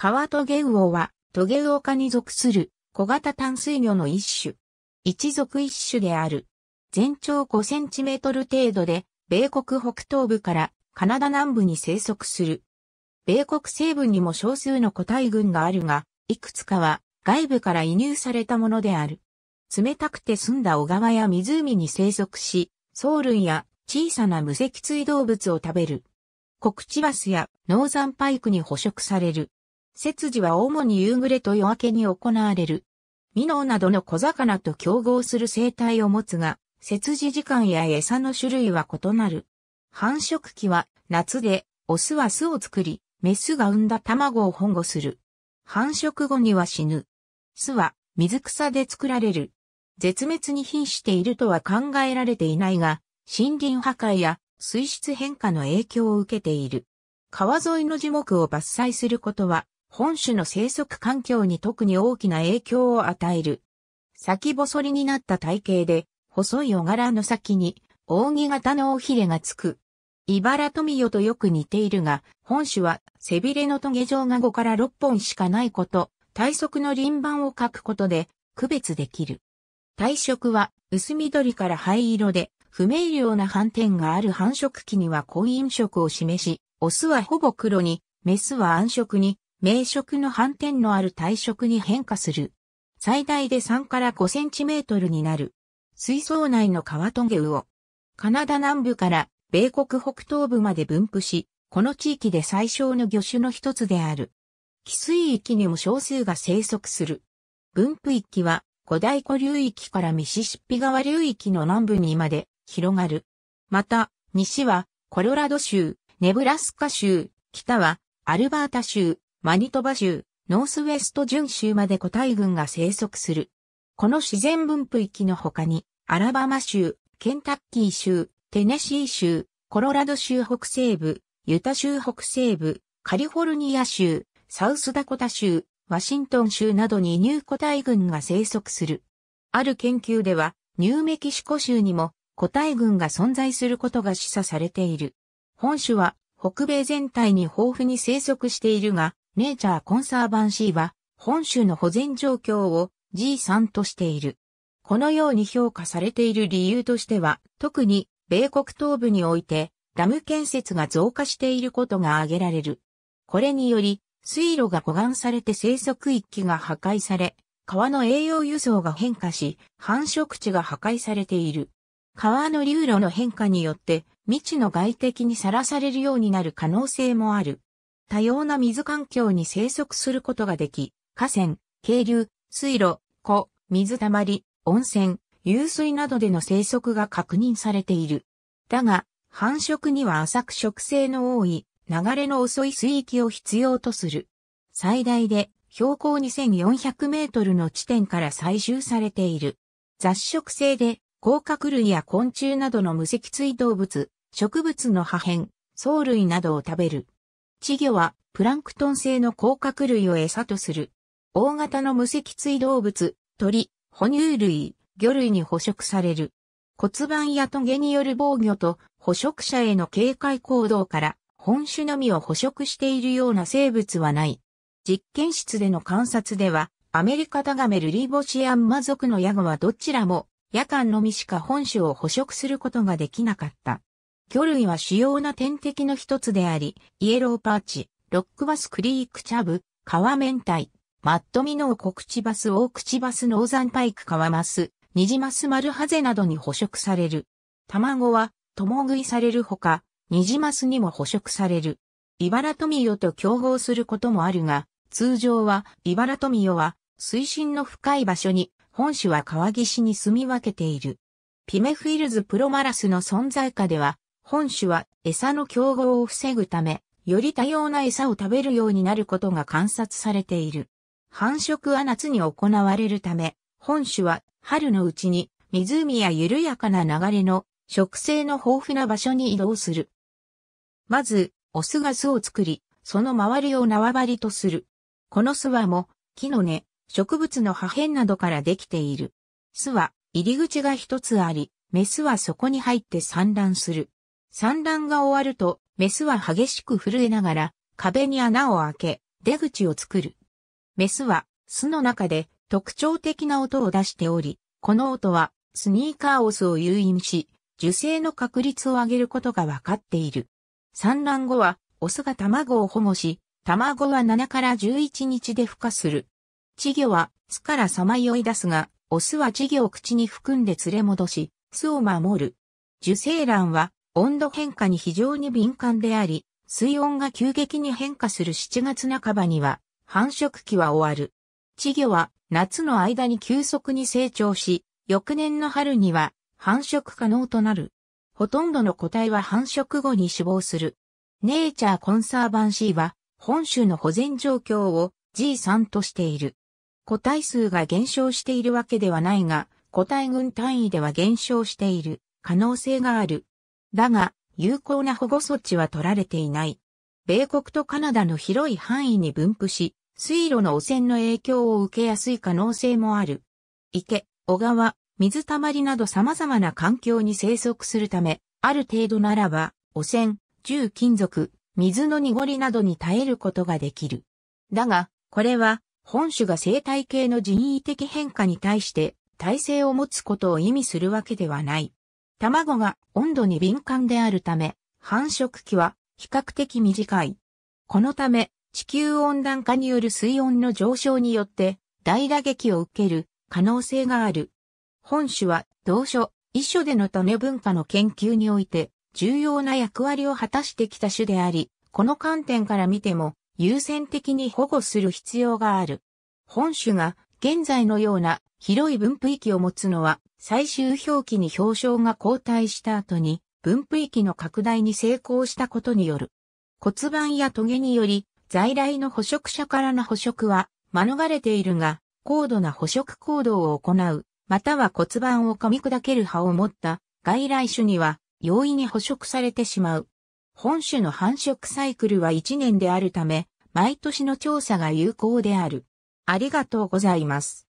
川トゲウオは、トゲウオ科に属する小型淡水魚の一種。一属一種である。全長5センチメートル程度で、米国北東部からカナダ南部に生息する。米国西部にも少数の個体群があるが、いくつかは外部から移入されたものである。冷たくて澄んだ小川や湖に生息し、藻類や小さな無脊椎動物を食べる。コクチバスやノーザンパイクに捕食される。節時は主に夕暮れと夜明けに行われる。ミノーなどの小魚と競合する生態を持つが、節時時間や餌の種類は異なる。繁殖期は夏で、オスは巣を作り、メスが産んだ卵を保護する。繁殖後には死ぬ。巣は水草で作られる。絶滅に瀕しているとは考えられていないが、森林破壊や水質変化の影響を受けている。川沿いの樹木を伐採することは本種の生息環境に特に大きな影響を与える。先細りになった体型で、細いお柄の先に、扇形の尾ひれがつく。茨富代とよく似ているが、本種は背びれの棘状が5から6本しかないこと、体側の輪盤を書くことで区別できる。体色は薄緑から灰色で、不明瞭な斑点がある繁殖期には濃い色を示し、オスはほぼ黒に、メスは暗色に、名色の斑点のある体色に変化する。最大で3から5センチメートルになる。水槽内のカワトゲウオ。カナダ南部から米国北東部まで分布し、この地域で最小の魚種の一つである。寄水域にも少数が生息する。分布域は五大湖流域からミシシッピ川流域の南部にまで広がる。また、西はコロラド州、ネブラスカ州、北はアルバータ州、マニトバ州、ノースウェスト準州まで個体群が生息する。この自然分布域の他に、アラバマ州、ケンタッキー州、テネシー州、コロラド州北西部、ユタ州北西部、カリフォルニア州、サウスダコタ州、ワシントン州などに入個体群が生息する。ある研究では、ニューメキシコ州にも個体群が存在することが示唆されている。本種は北米全体に豊富に生息しているが、ネイチャーコンサーバンシーは、本州の保全状況を G3 としている。このように評価されている理由としては、特に米国東部において、ダム建設が増加していることが挙げられる。これにより、水路が護岸されて生息域が破壊され、川の栄養輸送が変化し、繁殖地が破壊されている。川の流路の変化によって、未知の外敵にさらされるようになる可能性もある。多様な水環境に生息することができ、河川、渓流、水路、湖、水たまり、温泉、湧水などでの生息が確認されている。だが、繁殖には浅く植生の多い、流れの遅い水域を必要とする。最大で標高2400メートルの地点から採集されている。雑食性で、甲殻類や昆虫などの無脊椎動物、植物の破片、藻類などを食べる。稚魚はプランクトン性の甲殻類を餌とする。大型の無脊椎動物、鳥、哺乳類、魚類に捕食される。骨盤や棘による防御と捕食者への警戒行動から本種のみを捕食しているような生物はない。実験室での観察では、アメリカタガメルリボシアンマ族のヤゴはどちらも夜間のみしか本種を捕食することができなかった。魚類は主要な天敵の一つであり、イエローパーチ、ロックバスクリークチャブ、ンタイ、マットミノウコクチバスオオクチバスノーザンパイクカワマス、ニジマスマルハゼなどに捕食される。卵は、共食いされるほか、ニジマスにも捕食される。イバラトミヨと競合することもあるが、通常は、イバラトミヨは、水深の深い場所に、本種は川岸に住み分けている。ピメフィルズプロマラスの存在下では、本種は餌の競合を防ぐため、より多様な餌を食べるようになることが観察されている。繁殖は夏に行われるため、本種は春のうちに湖や緩やかな流れの植生の豊富な場所に移動する。まず、オスが巣を作り、その周りを縄張りとする。この巣はも、木の根、植物の破片などからできている。巣は入り口が一つあり、メスはそこに入って産卵する。産卵が終わると、メスは激しく震えながら、壁に穴を開け、出口を作る。メスは、巣の中で特徴的な音を出しており、この音は、スニーカーオスを誘引し、受精の確率を上げることが分かっている。産卵後は、オスが卵を保護し、卵は7から11日で孵化する。稚魚は巣からさまよい出すが、オスは稚魚を口に含んで連れ戻し、巣を守る。受精卵は温度変化に非常に敏感であり、水温が急激に変化する7月半ばには、繁殖期は終わる。稚魚は夏の間に急速に成長し、翌年の春には繁殖可能となる。ほとんどの個体は繁殖後に死亡する。ネイチャーコンサーバンシーは、本州の保全状況を G3 としている。個体数が減少しているわけではないが、個体群単位では減少している可能性がある。だが、有効な保護措置は取られていない。米国とカナダの広い範囲に分布し、水路の汚染の影響を受けやすい可能性もある。池、小川、水たまりなど様々な環境に生息するため、ある程度ならば、汚染、重金属、水の濁りなどに耐えることができる。だが、これは、本種が生態系の人為的変化に対して、耐性を持つことを意味するわけではない。卵が温度に敏感であるため、繁殖期は比較的短い。このため、地球温暖化による水温の上昇によって大打撃を受ける可能性がある。本種は同書、遺書での種文化の研究において重要な役割を果たしてきた種であり、この観点から見ても優先的に保護する必要がある。本種が現在のような広い分布域を持つのは最終表記に表彰が後退した後に分布域の拡大に成功したことによる。骨盤や棘により在来の捕食者からの捕食は免れているが、高度な捕食行動を行う、または骨盤を噛み砕ける歯を持った外来種には容易に捕食されてしまう。本種の繁殖サイクルは1年であるため、毎年の調査が有効である。ありがとうございます。